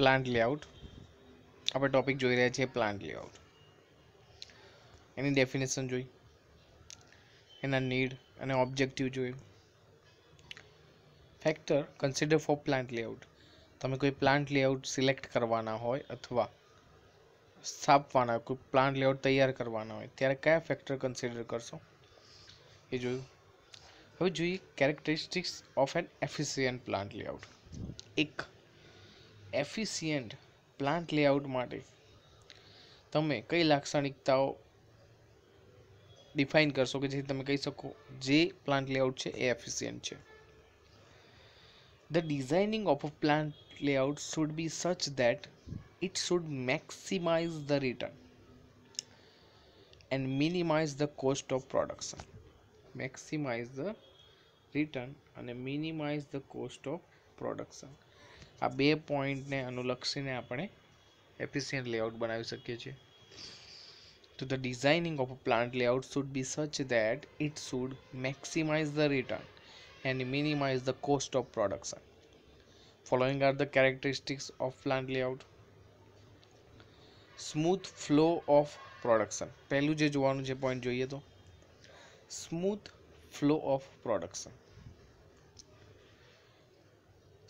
plant layout આપણે topic જોઈ રહ્યા છીએ પ્લાન્ટ લેઆઉટ એની ડેફિનેશન જોઈ એના નીડ અને ઓબ્જેક્ટિવ જોયું factor consider for plant layout તમે કોઈ પ્લાન્ટ લેઆઉટ સિલેક્ટ કરવાના હોય અથવા સ્થાપવાના કોઈ પ્લાન્ટ લેઆઉટ તૈયાર કરવાના હોય ત્યારે કયા ફેક્ટર કન્સિડર કરશો એ જોયું હવે જોઈએ characteristics of an efficient plant layout એક એફિશિયન્ટ પ્લાન્ટ લેઆઉટ માટે તમે કઈ લાક્ષણિકતાઓ ડિફાઇન કરશો કે જેથી તમે કહી શકો જે પ્લાન્ટ લેઆઉટ છે એ એફિશિયન્ટ છે the designing of a plant layout should be such that it should maximize the return and minimize the cost of production maximize the return અને minimize the cost of production આ બે પોઈન્ટને અનુલક્ષીને આપણે efficient layout બનાવી શકીએ છીએ તો the designing of plant layout should be such that it should maximize the return and minimize the cost of production following are the characteristics of plant layout smooth flow of production પહેલું જે જોવાનું છે point જોઈએ તો smooth flow of production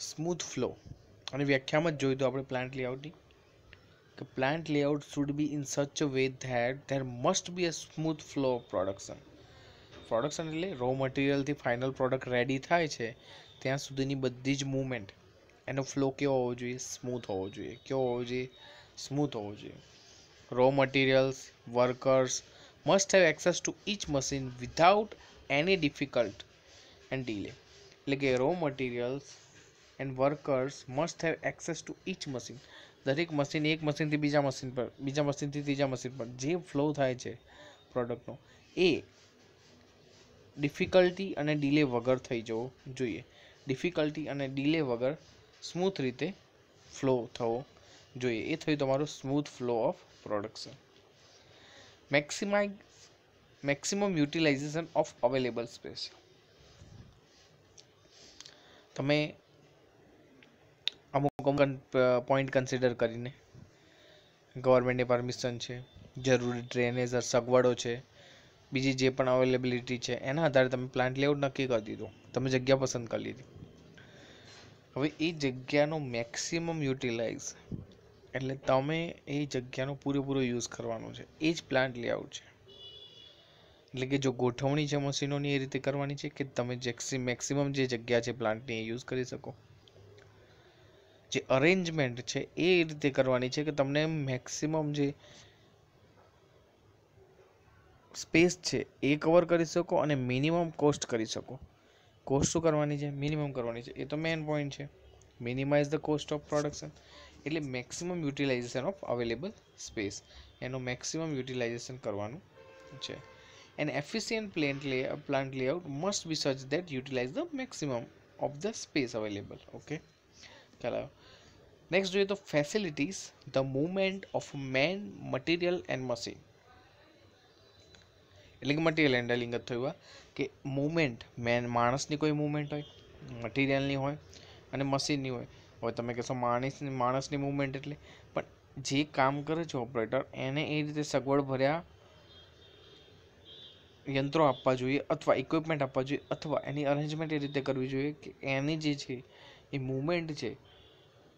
smooth flow અને વ્યાખ્યામાં જ જોયું તો આપણે પ્લાન્ટ લેઆઉટની કે plant layout should be in such a way that there must be a smooth flow of production production એટલે રો મટીરિયલથી ફાઇનલ પ્રોડક્ટ રેડી થાય છે ત્યાં સુધીની બધી જ મુવમેન્ટ એનો ફ્લો કેવો હોવો જોઈએ સ્મૂથ હોવો જોઈએ કેવો હોવો જોઈએ સ્મૂથ હોવો જોઈએ raw materials workers must have access to each machine without any difficult and delay એટલે કે raw materials and workers must have access to each machine દરેક મશીન એક મશીનથી બીજા મશીન પર બીજા મશીનથી ત્રીજા મશીન પર જે ફ્લો થાય છે પ્રોડક્ટનો એ ડિફિકલ્ટી અને ડિલે વગર થઈ જવો જોઈએ ડિફિકલ્ટી અને ડિલે વગર સ્મૂથ રીતે ફ્લો થવો જોઈએ એ થયું તમારું smooth flow of production maximize maximum utilization of available space તમે અમુક પોઈન્ટ કન્સિડર કરીને ગવર્મેન્ટની પરમિશન છે જરૂરી ડ્રેનેજ સગવડો છે બીજી જે પણ અવેલેબિલિટી છે એના આધારે તમે પ્લાન્ટ લેઆઉટ નક્કી કરી દીધું તમે જગ્યા પસંદ કરી લીધી હવે એ જગ્યાનો મેક્સિમમ યુટિલાઇઝ એટલે તમે એ જગ્યાનો પૂરેપૂરો યુઝ કરવાનો છે એ જ પ્લાન્ટ લેઆઉટ છે એટલે કે જો ગોઠવણી છે મશીનોની એ રીતે કરવાની છે કે તમે જેક્સી મેક્સિમમ જે જગ્યા છે પ્લાન્ટની એ યુઝ કરી શકો જે અરેન્જમેન્ટ છે એ રીતે કરવાની છે કે તમને મેક્સિમમ જે સ્પેસ છે એ કવર કરી શકો અને મિનિમમ કોસ્ટ કરી શકો કોસ્ટ શું કરવાની છે મિનિમમ કરવાની છે એ તો મેઇન પોઈન્ટ છે minimize the cost of production એટલે maximum utilization of available space એનું મેક્સિમમ યુટિલાઇઝેશન કરવાનું છે એન એફિશિયન્ટ પ્લેન્ટ લે plant layout must be such that utilize the maximum of the space available okay ખ્યાલ નેક્સ્ટ જોઈએ તો facilities the movement of man material and machine એટલે કે material handling જ થયું કે મૂવમેન્ટ મેન માણસની કોઈ મૂવમેન્ટ હોય મટીરિયલની હોય અને મશીનની હોય હવે તમે કહેશો માણસની માણસની મૂવમેન્ટ એટલે પણ જે કામ કરે છે ઓપરેટર એને એ રીતે સગવડ ભર્યા યંત્રો આપવા જોઈએ અથવા ઇક્વિપમેન્ટ આપવા જોઈએ અથવા એની અરેન્જમેન્ટ એ રીતે કરવી જોઈએ કે એની જે છે એ મૂવમેન્ટ છે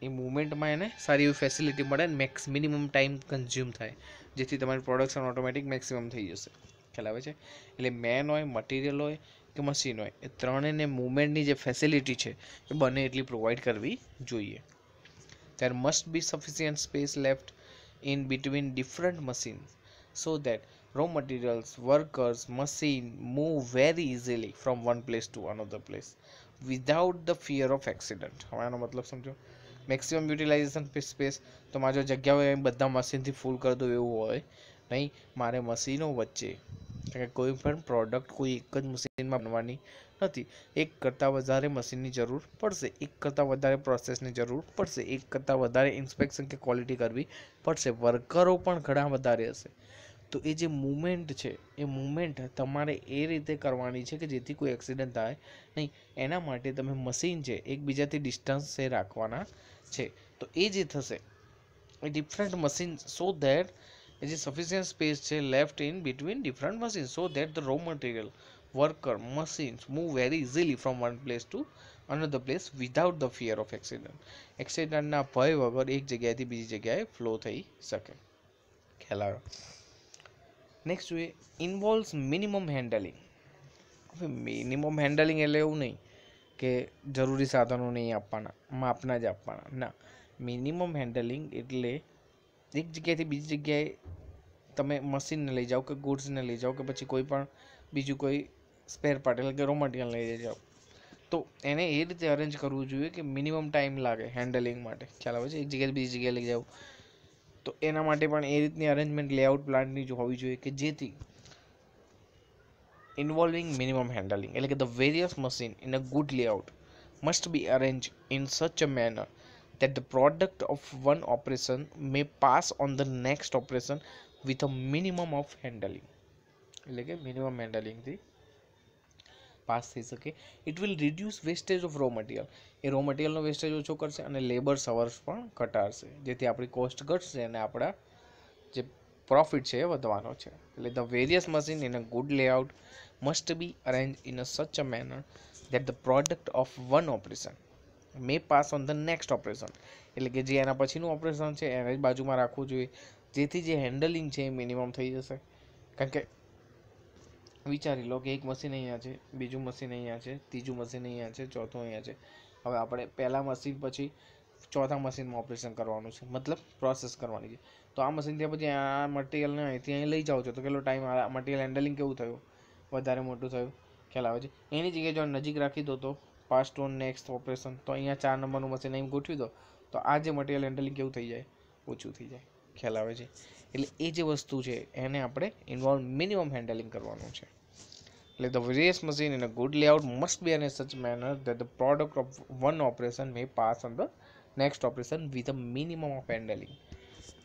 એ મૂવમેન્ટમાં એને સારી એવી ફેસિલિટી મળે અને મેક્સ મિનિમમ ટાઈમ કન્ઝ્યુમ થાય જેથી તમારું પ્રોડક્શન ઓટોમેટિક મેક્સિમમ થઈ જશે ખ્યાલ આવે છે એટલે મેન હોય મટીરિયલ હોય કે મશીન હોય એ ત્રણેયને મૂવમેન્ટની જે ફેસિલિટી છે એ બંને એટલી પ્રોવાઈડ કરવી જોઈએ there must be sufficient space left in between different machines so that raw materials workers machine move very easily from one place to another place without the fear of accident હવે આનો મતલબ સમજો maximum utilization space તો મારે જો જગ્યા હોય એમ બધા મશીનથી ફૂલ કરી દો એવું હોય નહીં મારે મશીનો વચ્ચે કારણ કે કોઈ પણ પ્રોડક્ટ કોઈ એક જ મશીનમાં બનવાની નથી એક કરતાં વધારે મશીનની જરૂર પડશે એક કરતાં વધારે પ્રોસેસની જરૂર પડશે એક કરતાં વધારે ઇન્સ્પેક્શન કે ક્વોલિટી કરવી પડશે વર્કરો પણ ઘણા વધારે હશે તો એ જે મૂમેન્ટ છે એ મુમેન્ટ તમારે એ રીતે કરવાની છે કે જેથી કોઈ એક્સિડન્ટ થાય નહીં એના માટે તમે મશીન છે એકબીજાથી ડિસ્ટન્સ એ રાખવાના છે તો એ જે થશે એ ડિફરન્ટ મશીન સો ધેટ એ જે સફિશિયન્ટ સ્પેસ છે left in between different machine so that the raw material worker machines move very easily from one place to another place without the fear of accident એક્સિડન્ટના ભય વગર એક જગ્યાએથી બીજી જગ્યાએ ફ્લો થઈ શકે ખ્યાલ નેક્સ્ટ જોઈએ ઇન્વોલ્વ મિનિમમ હેન્ડલિંગ હવે મિનિમમ હેન્ડલિંગ એટલે એવું નહીં કે જરૂરી સાધનો નહીં આપવાના માપના જ આપવાના ના મિનિમમ હેન્ડલિંગ એટલે એક જગ્યાએથી બીજી જગ્યાએ તમે મશીનને લઈ જાઓ કે ગુડ્સને લઈ જાઓ કે પછી કોઈ પણ બીજું કોઈ સ્પેર પાર્ટ એટલે કે રો મટીરિયલ લઈ જાઓ તો એને એ રીતે અરેન્જ કરવું જોઈએ કે મિનિમમ ટાઈમ લાગે હેન્ડલિંગ માટે ખ્યાલ આવે છે એક જગ્યાએથી બીજી જગ્યાએ લઈ જાઓ तो एना रीतनी अरेन्जमेंट लेआउट प्लांट जो होइए कि जे इन्वॉल्विंग मिनिम हेन्डलिंग एट्ल के the various machine in a good layout must be arrange in such a manner that the product of one operation may pass on the next operation with a minimum of handling एट्ल के minimum handling थी pass થઈ શકે it will reduce wastage of raw material એ raw મટીરિયલનો wastage ઓછો કરશે અને લેબર સવર્સ પણ ઘટાડશે જેથી આપણી કોસ્ટ ઘટશે અને આપણા જે પ્રોફિટ છે એ વધવાનો છે એટલે the various machine in a good layout must be arrange in a such a manner that the product of one operation may pass on the next operation એટલે કે જે એના પછીનું ઓપરેશન છે એને જ બાજુમાં રાખવું જોઈએ જેથી જે હેન્ડલિંગ છે એ મિનિમમ થઈ જશે કારણ કે વિચારી લો કે એક મશીન અહીંયા છે બીજું મશીન અહીંયા છે ત્રીજું મશીન અહીંયા છે ચોથું અહીંયા છે હવે આપણે પહેલાં મશીન પછી ચોથા મશીનમાં ઓપરેશન કરવાનું છે મતલબ પ્રોસેસ કરવાની છે તો આ મશીન ત્યાં પછી આ મટીરિયલને અહીંથી અહીં લઈ જાઓ છો તો કેટલો ટાઈમ આ મટીરિયલ હેન્ડલિંગ કેવું થયું વધારે મોટું થયું ખ્યાલ આવે છે એની જગ્યાએ જો નજીક રાખી દો તો પાસ્ટ ઓન નેક્સ્ટ ઓપરેશન તો અહીંયા ચાર નંબરનું મશીન અહીં ગોઠવી દો તો આ જે મટીરિયલ હેન્ડલિંગ કેવું થઈ જાય ઓછું થઈ જાય ખ્યાલ આવે છે એટલે એ જે વસ્તુ છે એને આપણે ઇન્વોલ્વ મિનિમમ હેન્ડલિંગ કરવાનું છે એટલે the various machine in a good layout must be an such manner the the product of one operation may pass on the next operation with a minimum of handling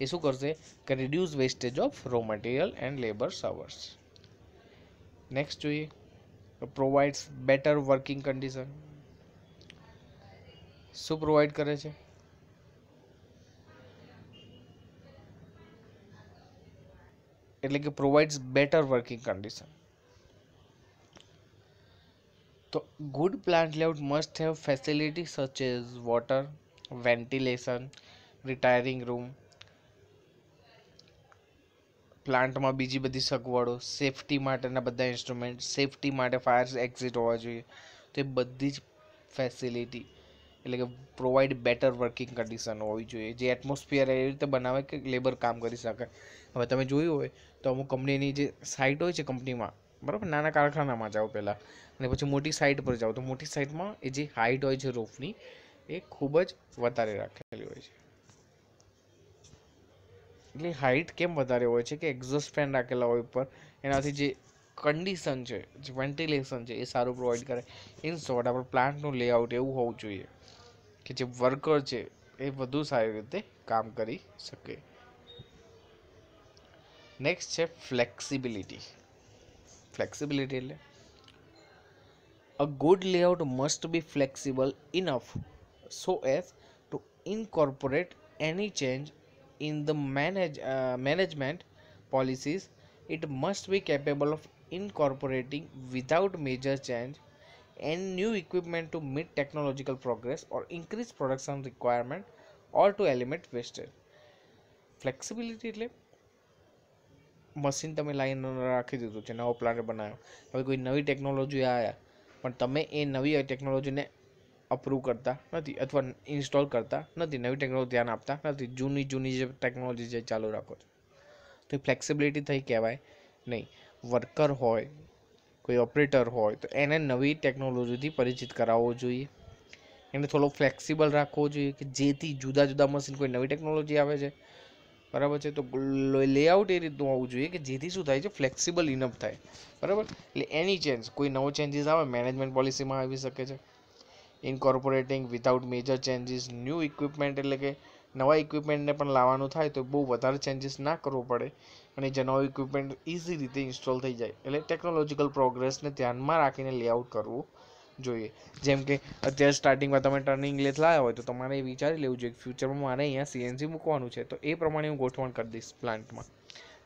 એ શું કરશે કે reduce wastage of raw material and labour servers next જોઈએ provides better working condition શું provide કરે છે એટલે કે પ્રોવાઇડ્સ બેટર વર્કિંગ કન્ડિશન તો good plant layout must have facility such as water ventilation retiring room પ્લાન્ટમાં બીજી બધી સગવડો સેફટી માટેના બધા ઇન્સ્ટ્રુમેન્ટ સેફટી માટે ફાયર એક્ઝિટ હોવા જોઈએ તો એ બધી જ ફેસિલિટી એટલે કે પ્રોવાઈડ બેટર વર્કિંગ કન્ડિશન હોવી જોઈએ જે એટમોસ્ફિયર એવી રીતે બનાવે કે લેબર કામ કરી શકે હવે તમે જોયું હોય તો અમુક કંપનીની જે સાઇટ હોય છે કંપનીમાં બરાબર નાના કારખાનામાં જાઓ પહેલાં અને પછી મોટી સાઇટ પર જાઓ તો મોટી સાઇટમાં એ જે હાઇટ હોય છે રોફની એ ખૂબ જ વધારે રાખેલી હોય છે એટલે હાઇટ કેમ વધારે હોય છે કે એક્ઝોસ્ટ ફેન રાખેલા હોય ઉપર એનાથી જે કન્ડિશન છે જે વેન્ટિલેશન છે એ સારું પ્રોવાઈડ કરે ઇન શોર્ટ આપણો પ્લાન્ટનું લેઆઉટ એવું હોવું જોઈએ કે જે વર્કર છે એ વધુ સારી રીતે કામ કરી શકે નેક્સ્ટ છે ફ્લેક્સિબિલિટી ફ્લેક્સિબિલિટી એટલે a good layout must be flexible enough so as to incorporate any change in the manage, uh, management policies it must be capable of incorporating without major change and new equipment to meet technological progress or increase production requirement or to eliminate wastage flexibility એટલે machine તમે line રાખી દીધું છે નવો plant બનાવ્યો હવે કોઈ નવી ટેકનોલોજી આવ્યા પણ તમે એ નવી ટેકનોલોજીને અપ્રૂવ કરતા નથી અથવા ઇન્સ્ટોલ કરતા નથી નવી ટેકનોલોજી ધ્યાન આપતા નથી જૂની જૂની જે ટેકનોલોજી જે ચાલુ રાખો છો તો એ ફ્લેક્સિબિલિટી થઈ કહેવાય નહીં વર્કર હોય કોઈ ઓપરેટર હોય તો એને નવી ટેકનોલોજીથી પરિચિત કરાવવો જોઈએ એને થોડો ફ્લેક્સિબલ રાખવો જોઈએ કે જેથી જુદા જુદા મશીન કોઈ નવી ટેકનોલોજી આવે છે બરાબર છે તો લેઆઉટ એ રીતનું હોવું જોઈએ કે જેથી શું થાય છે ફ્લેક્સિબલ ઇનફ થાય બરાબર એટલે એની ચેન્જ કોઈ નવો ચેન્જીસ આવે મેનેજમેન્ટ પોલિસીમાં આવી શકે છે incorporating without major changes new equipment એટલે કે નવા ઇક્વિપમેન્ટને પણ લાવવાનું થાય તો બહુ વધારે ચેન્જીસ ના કરવો પડે અને જેનો ઇક્વિપમેન્ટ ઇઝી રીતે ઇન્સ્ટોલ થઈ જાય એટલે ટેકનોલોજીકલ પ્રોગ્રેસને ધ્યાનમાં રાખીને લેઆઉટ કરવું જોઈએ જેમ કે અત્યારે સ્ટાર્ટિંગમાં તમે ટર્નિંગ લેથ લાવ્યા હોય તો તમારે એ વિચારી લેવું જોઈએ કે ફ્યુચરમાં મારે અહીંયા સીએનજી મૂકવાનું છે તો એ પ્રમાણે હું ગોઠવણ કરી દઈશ પ્લાન્ટમાં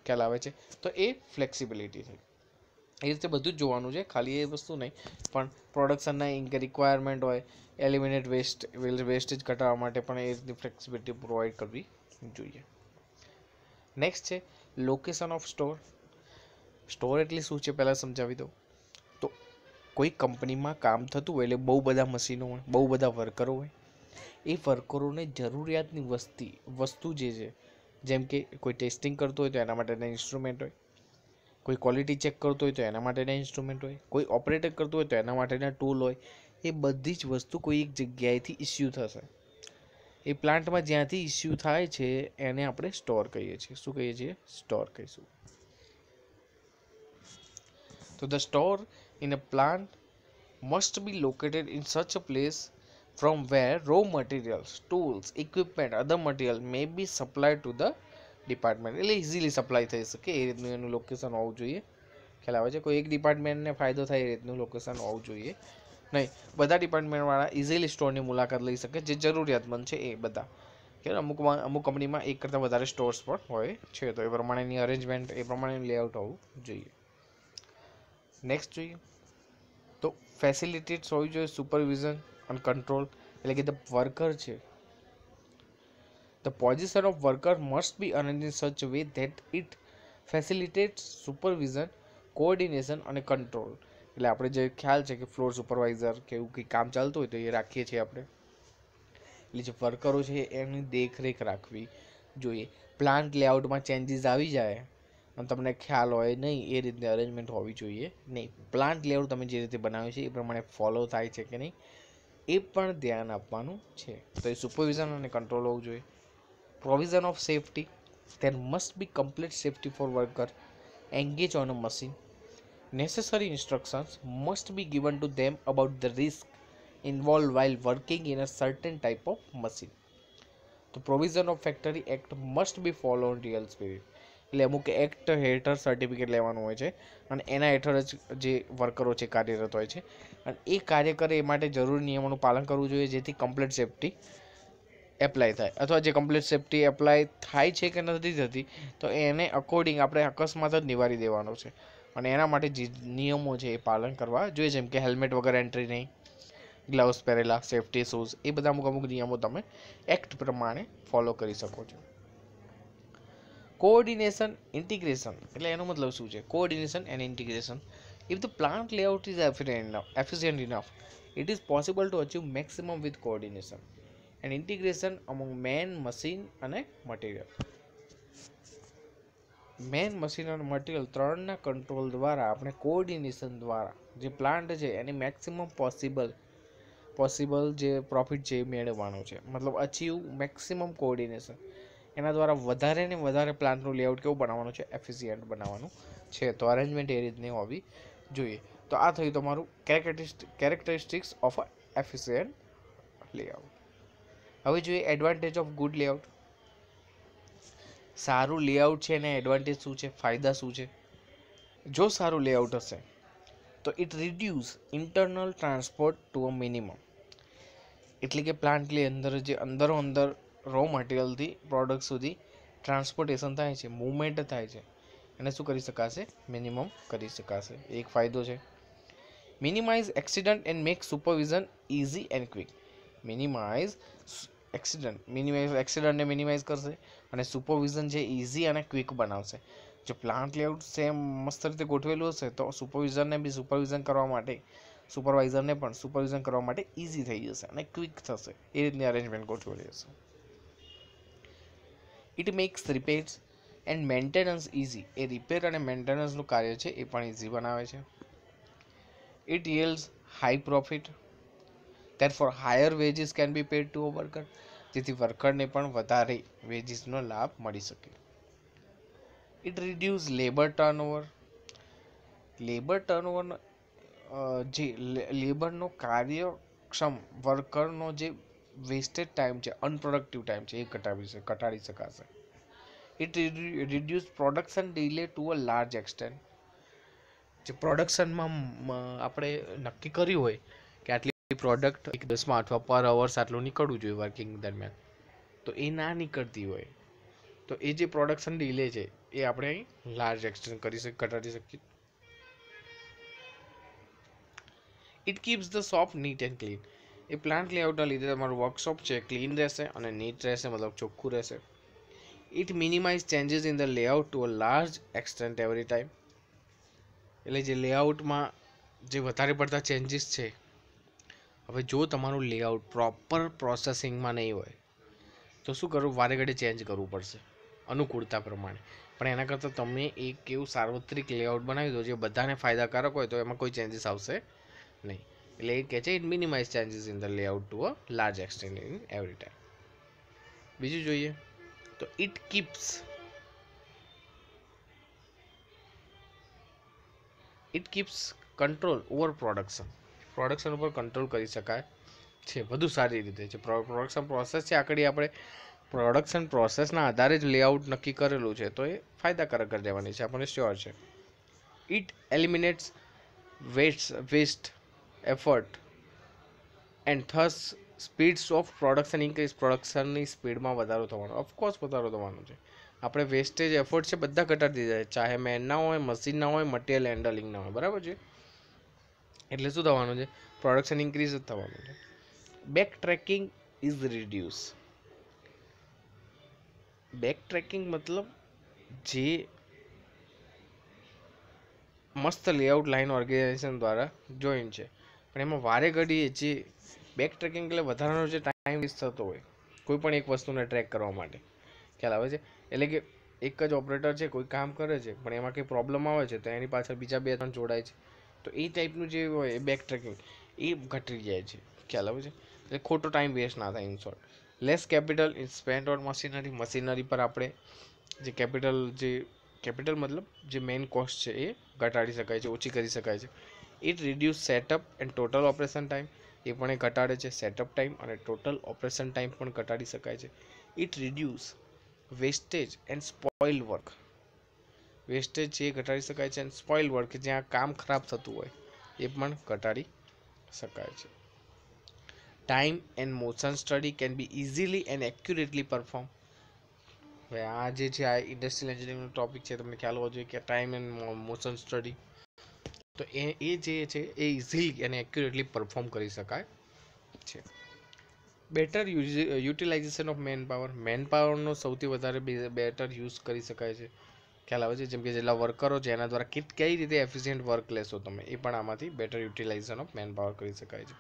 ખ્યાલ આવે છે તો એ ફ્લેક્સિબિલિટી થઈ એ રીતે બધું જ જોવાનું છે ખાલી એ વસ્તુ નહીં પણ પ્રોડક્શનના ઇન્ક રિક્વાયરમેન્ટ હોય એલિમિનેટ વેસ્ટ વેસ્ટેજ ઘટાડવા માટે પણ એ રીતની ફ્લેક્સિબિલિટી પ્રોવાઈડ કરવી જોઈએ નેક્સ્ટ છે લોકેશન ઓફ સ્ટોર સ્ટોર એટલે શું છે પહેલાં સમજાવી દઉં તો કોઈ કંપનીમાં કામ થતું હોય એટલે બહુ બધા મશીનો હોય બહુ બધા વર્કરો હોય એ વર્કરોને જરૂરિયાતની વસ્તી વસ્તુ જે છે જેમ કે કોઈ ટેસ્ટિંગ કરતો હોય તો એના માટેના ઇન્સ્ટ્રુમેન્ટ હોય કોઈ ક્વોલિટી ચેક કરતો હોય તો એના માટેના ઇન્સ્ટ્રુમેન્ટ હોય કોઈ ઓપરેટર કરતો હોય તો એના માટેના ટૂલ હોય એ બધી જ વસ્તુ કોઈ એક જગ્યાએથી ઇસ્યુ થશે એ પ્લાન્ટમાં જ્યાંથી ઇસ્યુ થાય છે એને આપણે સ્ટોર કહીએ છીએ શું કહીએ છીએ સ્ટોર કહીશું તો the store in a plant must be located in such a place from where raw materials, tools equipment other material may be supply to the department એટલે ઇઝીલી સપ્લાય થઈ શકે એ રીતનું એનું લોકેશન હોવું જોઈએ ખ્યાલ આવે છે કોઈ એક ડિપાર્ટમેન્ટને ફાયદો થાય એ રીતનું લોકેશન હોવું જોઈએ નહીં બધા ડિપાર્ટમેન્ટવાળા ઇઝીલી સ્ટોરની મુલાકાત લઈ શકે જે જરૂરિયાતમંદ છે એ બધા કે અમુકમાં અમુક કંપનીમાં એક કરતાં વધારે સ્ટોર્સ પણ હોય છે તો એ પ્રમાણેની અરેન્જમેન્ટ એ પ્રમાણેનું લેઆઉટ હોવું જોઈએ નેક્સ્ટ જોઈએ તો ફેસિલિટેટ્સ હોવી જોઈએ સુપરવિઝન અને કંટ્રોલ એટલે કે ધ વર્કર છે the position of worker must be arrange in such way that it facilitates supervision coordination અને કંટ્રોલ એટલે આપણે જે ખ્યાલ છે કે ફ્લોર સુપરવાઇઝર કે એવું કંઈ કામ ચાલતું હોય તો એ રાખીએ છીએ આપણે એટલે જે વર્કરો છે એની દેખરેખ રાખવી જોઈએ પ્લાન્ટ લેઆઉટમાં ચેન્જીસ આવી જાય અને તમને ખ્યાલ હોય નહીં એ રીતની અરેન્જમેન્ટ હોવી જોઈએ નહીં પ્લાન્ટ લેઆઉટ તમે જે રીતે બનાવ્યું છે એ પ્રમાણે ફોલો થાય છે કે નહીં એ પણ ધ્યાન આપવાનું છે તો એ સુપરવિઝન અને કંટ્રોલ હોવું જોઈએ provision of safety there must be complete safety for worker engage on a machine necessary instructions must be given to them about the risk involve while working in a certain type of machine તો provision of factory act must be follow on real spirit એટલે અમુક act હેઠળ certificate લેવાનું હોય છે અને એના હેઠળ જ જે વર્કરો છે કાર્યરત હોય છે અને એ કાર્ય કરે એ માટે જરૂરી નિયમોનું પાલન કરવું જોઈએ જેથી કમ્પ્લીટ સેફટી એપ્લાય થાય અથવા જે કમ્પ્લીટ સેફ્ટી એપ્લાય થાય છે કે નથી થતી તો એને અકોર્ડિંગ આપણે અકસ્માત જ નિવારી દેવાનો છે અને એના માટે જે નિયમો છે એ પાલન કરવા જોઈએ જેમ કે હેલ્મેટ વગર એન્ટ્રી નહીં ગ્લવ્સ પહેરેલા સેફટી શૂઝ એ બધા અમુક અમુક નિયમો તમે એક્ટ પ્રમાણે ફોલો કરી શકો છો કોઓર્ડિનેશન ઇન્ટિગ્રેશન એટલે એનો મતલબ શું છે coordination and integration if the plant layout is efficient enough it is possible to achieve maximum with coordination and integration among man machine અને મટીરિયલ મેન મશીન અને મટીરિયલ ત્રણના કંટ્રોલ દ્વારા આપણે કોઓર્ડિનેશન દ્વારા જે પ્લાન્ટ છે એની મેક્સિમમ પોસિબલ પોસિબલ જે પ્રોફિટ છે એ મેળવવાનો છે મતલબ અચીવ મેક્સિમમ કોઓર્ડિનેશન એના દ્વારા વધારે ને વધારે પ્લાન્ટનું લેઆઉટ કેવું બનાવવાનું છે એફિશિયન્ટ બનાવવાનું છે તો અરેન્જમેન્ટ એ રીતની હોવી જોઈએ તો આ થયું તમારું characterist characteristics of a efficient layout હવે જોઈએ એડવાન્ટેજ ઓફ ગુડ લેઆઉટ સારું લેઆઉટ છે એના એડવાન્ટેજ શું છે ફાયદા શું છે જો સારું લેઆઉટ હશે તો it reduce internal transport to a minimum એટલે કે પ્લાન્ટની અંદર જે અંદરો અંદર રો મટીરિયલથી પ્રોડક્ટ સુધી ટ્રાન્સપોર્ટેશન થાય છે મૂવમેન્ટ થાય છે એને શું કરી શકાશે મિનિમમ કરી શકાશે એક ફાયદો છે minimize accident and make supervision easy and quick minimize accident minimize એક્સિડન્ટને મિનિમાઇઝ કરશે અને સુપરવિઝન જે ઇઝી અને ક્વિક બનાવશે જો પ્લાન્ટ લેઆઉટ સેમ મસ્ત રીતે ગોઠવેલું હશે તો સુપરવિઝનને બી સુપરવિઝન કરવા માટે સુપરવાઇઝરને પણ સુપરવિઝન કરવા માટે ઇઝી થઈ જશે અને ક્વિક થશે એ રીતની અરેન્જમેન્ટ ગોઠવેલી હશે it makes repairs and maintenance easy એ રિપેર અને મેન્ટેનન્સનું કાર્ય છે એ પણ ઇઝી બનાવે છે it yields high profit therefore higher wages can be paid to a worker જેથી વર્કરને પણ વધારે વેજીસનો લાભ મળી શકે it reduce labour turnover labour ટર્નઓવરનો જે લેબરનો કાર્યક્ષમ વર્કરનો જે વેસ્ટેડ ટાઈમ છે અનપ્રોડક્ટિવ ટાઈમ છે એ ઘટાડી ઘટાડી શકાશે it reduce production delay to a large extent જે પ્રોડક્શનમાં આપણે નક્કી કર્યું હોય કે આટલી પ્રોડક્ટ એક દસમાં અથવા પર અવર્સ આટલું નીકળવું જોઈએ વર્કિંગ દરમિયાન તો એ ના નીકળતી હોય તો એ જે પ્રોડક્શન ડીલે છે એ આપણે અહીં લાર્જ એક્સટેન્ડ કરી શકીએ ઘટાડી શકીએ it keeps the shop neat and clean એ પ્લાન્ટ લેઆઉટના લીધે તમારું વર્કશોપ છે ક્લીન રહેશે અને નીટ રહેશે મતલબ ચોખ્ખું રહેશે it minimise changes in the layout to a large extent every time એટલે જે લેઆઉટમાં જે વધારે પડતા ચેન્જીસ છે હવે જો તમારું લેઆઉટ પ્રોપર પ્રોસેસિંગમાં નહીં હોય તો શું કરવું વારે ઘડે ચેન્જ કરવું પડશે અનુકૂળતા પ્રમાણે પણ એના કરતાં તમે એક એવું સાર્વત્રિક લેઆઉટ બનાવી દો જે બધાને ફાયદાકારક હોય તો એમાં કોઈ ચેન્જીસ આવશે નહીં એટલે એ કહે છે it minimise changes in the layout to a large extend in every time બીજું જોઈએ તો it keeps it keeps control over production production ઉપર કંટ્રોલ કરી શકાય છે વધુ સારી રીતે છે પ્રોડક્શન પ્રોસેસ છે આકડી આપણે પ્રોડક્શન પ્રોસેસના આધારે જ લેઆઉટ નક્કી કરેલું છે તો એ ફાયદાકારક કરી દેવાની છે આપણને શ્યોર છે it eliminates waste waste effort and thus speeds of production increase પ્રોડક્શનની સ્પીડમાં વધારો થવાનો ઓફકોર્સ વધારો થવાનો છે આપણે વેસ્ટેજ એફર્ટ છે બધા ઘટાડી દીધા છે ચાહે મેન ના હોય મશીન ના હોય મટીરિયલ હેન્ડલિંગ હોય બરાબર છે એટલે શું થવાનું છે પ્રોડક્શન ઇન્ક્રીઝ જ થવાનું છે back tracking is reduce back tracking મતલબ જે મસ્ત લેઆઉટ લાઇન ઓર્ગેનાઇઝેશન દ્વારા જોઈન છે પણ એમાં વારે ઘડીએ જે બેક ટ્રેકિંગ એટલે વધારાનો જે ટાઈમ વેસ્ટ થતો હોય કોઈ પણ એક વસ્તુને ટ્રેક કરવા માટે ખ્યાલ આવે છે એટલે કે એક જ ઓપરેટર છે કોઈ કામ કરે છે પણ એમાં કંઈ પ્રોબ્લેમ આવે છે તો એની પાછળ બીજા બે ત્રણ જોડાય છે તો એ ટાઈપનું જે હોય બેક ટ્રેકિંગ એ ઘટી જાય છે ખ્યાલ આવે છે એટલે ખોટો ટાઈમ વેસ્ટ ના થાય in short less capital in spend on machinery machinery પર આપણે જે કેપિટલ જે કેપિટલ મતલબ જે મેઇન કોસ્ટ છે એ ઘટાડી શકાય છે ઓછી કરી શકાય છે it reduce setup and total operation time એ પણ એ ઘટાડે છે સેટઅપ ટાઈમ અને ટોટલ ઓપરેશન ટાઈમ પણ ઘટાડી શકાય છે it reduce wastage and spoil work wastage છે એ ઘટાડી શકાય છે અને સ્પોઇલ વર્ક કે જ્યાં કામ ખરાબ થતું હોય એ પણ ઘટાડી શકાય છે time and motion study can be easily and accurately perform હવે આ જે છે આ ઇન્ડસ્ટ્રીયલ એન્જિનિયરિંગનો ટોપિક છે તમને ખ્યાલ હોવો જોઈએ કે ટાઈમ એન્ડ મોશન સ્ટડી તો એ એ જે છે એ ઇઝીલી અને એક્યુરેટલી પરફોર્મ કરી શકાય છે better utilisation of man power man પાવરનો સૌથી વધારે બેટર યુઝ કરી શકાય છે ખ્યાલ આવે છે જેમ કે જેટલા વર્કરો છે એના દ્વારા કીટ કઈ રીતે એફિશિયન્ટ વર્ક લેશો તમે એ પણ આમાંથી better utilisation of man power કરી શકાય છે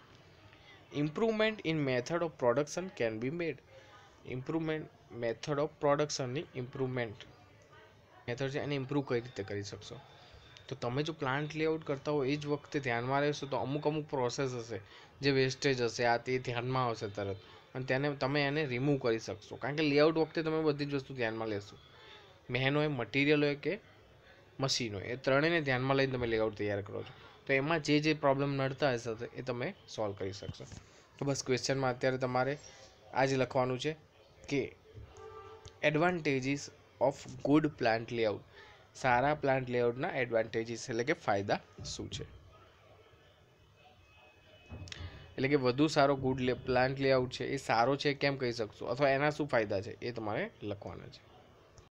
improvement in method of production can be made improvement method of પ્રોડક્શનની ઇમ્પ્રુવમેન્ટ મેથડ છે એને ઇમ્પ્રુવ કઈ રીતે કરી શકશો તો તમે જો પ્લાન્ટ લેઆઉટ કરતા હો એ જ વખતે ધ્યાનમાં રહેશો તો અમુક અમુક પ્રોસેસ હશે જે વેસ્ટેજ હશે આ તે ધ્યાનમાં આવશે તરત અને તેને તમે એને રિમૂવ કરી શકશો કારણ કે લેઆઉટ વખતે તમે બધી જ વસ્તુ ધ્યાનમાં લેશો મેન હોય મટીરિયલ હોય કે મશીન હોય એ ત્રણેયને ધ્યાનમાં લઈને તમે લેઆઉટ તૈયાર કરો છો તો એમાં જે જે પ્રોબ્લેમ નડતા હશે એ તમે સોલ્વ કરી શકશો તો બસ ક્વેશ્ચનમાં અત્યારે તમારે આ જ લખવાનું છે કે advantages of good plant layout સારા પ્લાન્ટ લેઆઉટના એડવાન્ટેજીસ એટલે કે ફાયદા શું છે એટલે કે વધુ સારો ગુડ પ્લાન્ટ લેઆઉટ છે એ સારો છે કેમ કહી શકશો અથવા એના શું ફાયદા છે એ તમારે લખવાના છે